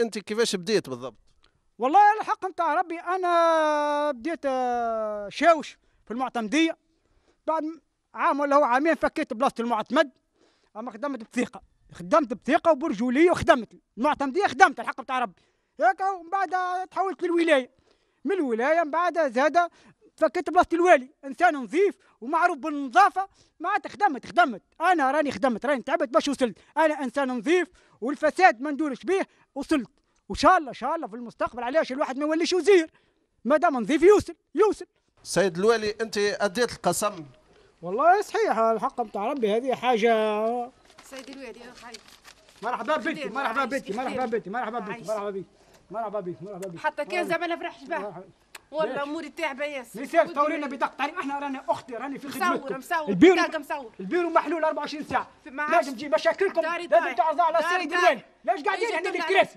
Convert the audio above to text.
انت كيفاش بديت بالضبط والله الحق نتاع ربي انا بديت آه، شاوش في المعتمديه بعد عام ولا هو عامين فكيت بلاصه المعتمد اما خدمت بثقه خدمت بثقه وبرجوليه وخدمت المعتمديه خدمت الحق نتاع ربي هكا ومن بعد تحولت للولايه من الولايه من بعد زاد فكنت بلاصه الوالي انسان نظيف ومعروف بالنظافه معناتها خدمت خدمت انا راني خدمت راني تعبت باش وصلت انا انسان نظيف والفساد ما ندورش به وصلت وان شاء الله ان شاء الله في المستقبل علاش الواحد ما يوليش وزير ما دام نظيف يوصل يوصل سيد الوالي انت اديت القسم والله صحيح الحق نتاع ربي هذه حاجه سيد الوالي خايف مرحبا بك مرحبا بك مرحبا بك مرحبا بك مرحبا بك مرحبا بك حتى كان زمان فرحش بها والله اموري تعبه ياسر نسيت طورينا بطاقه تعريف طيب، احنا راني اختي راني في خدمتكم مصور مصور البيرو مصور البيرو محلول 24 ساعه لازم تجي مشاكلكم لازم تعرضها على السيد الليل ليش قاعدين هنا بالكراسي